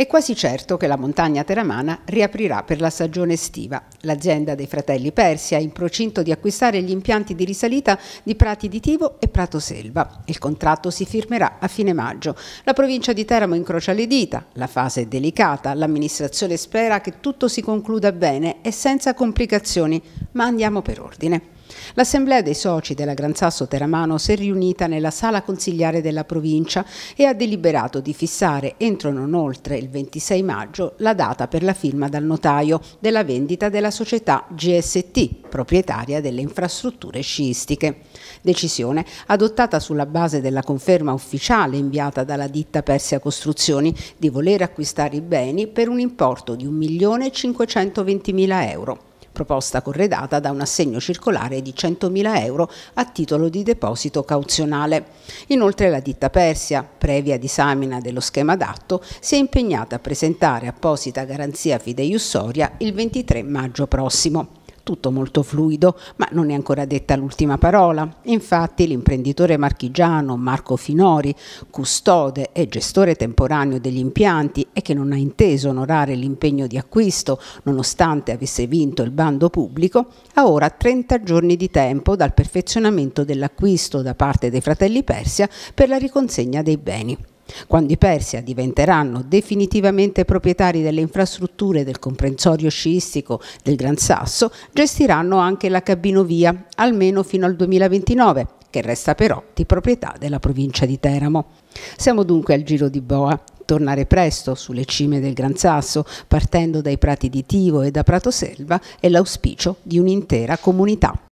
È quasi certo che la montagna teramana riaprirà per la stagione estiva. L'azienda dei fratelli Persia è in procinto di acquistare gli impianti di risalita di Prati di Tivo e Prato Selva. Il contratto si firmerà a fine maggio. La provincia di Teramo incrocia le dita, la fase è delicata, l'amministrazione spera che tutto si concluda bene e senza complicazioni, ma andiamo per ordine. L'assemblea dei soci della Gran Sasso Teramano si è riunita nella sala consigliare della provincia e ha deliberato di fissare entro non oltre il 26 maggio la data per la firma dal notaio della vendita della società GST, proprietaria delle infrastrutture sciistiche. Decisione adottata sulla base della conferma ufficiale inviata dalla ditta Persia Costruzioni di voler acquistare i beni per un importo di 1.520.000 euro proposta corredata da un assegno circolare di 100.000 euro a titolo di deposito cauzionale. Inoltre la ditta Persia, previa disamina dello schema d'atto, si è impegnata a presentare apposita garanzia fideiussoria il 23 maggio prossimo tutto molto fluido, ma non è ancora detta l'ultima parola. Infatti l'imprenditore marchigiano Marco Finori, custode e gestore temporaneo degli impianti e che non ha inteso onorare l'impegno di acquisto nonostante avesse vinto il bando pubblico, ha ora 30 giorni di tempo dal perfezionamento dell'acquisto da parte dei fratelli Persia per la riconsegna dei beni. Quando i Persia diventeranno definitivamente proprietari delle infrastrutture del comprensorio sciistico del Gran Sasso, gestiranno anche la cabinovia, almeno fino al 2029, che resta però di proprietà della provincia di Teramo. Siamo dunque al giro di boa. Tornare presto sulle cime del Gran Sasso, partendo dai prati di Tivo e da Prato Selva, è l'auspicio di un'intera comunità.